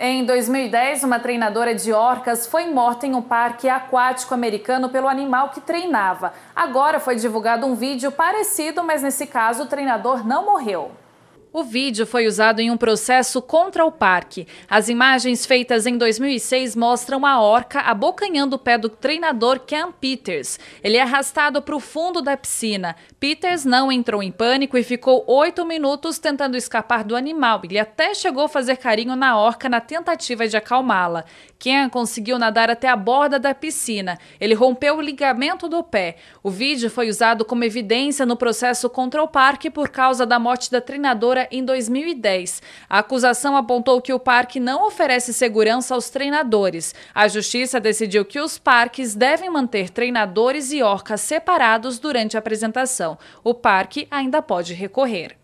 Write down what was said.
Em 2010, uma treinadora de orcas foi morta em um parque aquático americano pelo animal que treinava. Agora foi divulgado um vídeo parecido, mas nesse caso o treinador não morreu. O vídeo foi usado em um processo contra o parque. As imagens feitas em 2006 mostram a orca abocanhando o pé do treinador Ken Peters. Ele é arrastado para o fundo da piscina. Peters não entrou em pânico e ficou oito minutos tentando escapar do animal. Ele até chegou a fazer carinho na orca na tentativa de acalmá-la. Ken conseguiu nadar até a borda da piscina. Ele rompeu o ligamento do pé. O vídeo foi usado como evidência no processo contra o parque por causa da morte da treinadora em 2010. A acusação apontou que o parque não oferece segurança aos treinadores. A justiça decidiu que os parques devem manter treinadores e orcas separados durante a apresentação. O parque ainda pode recorrer.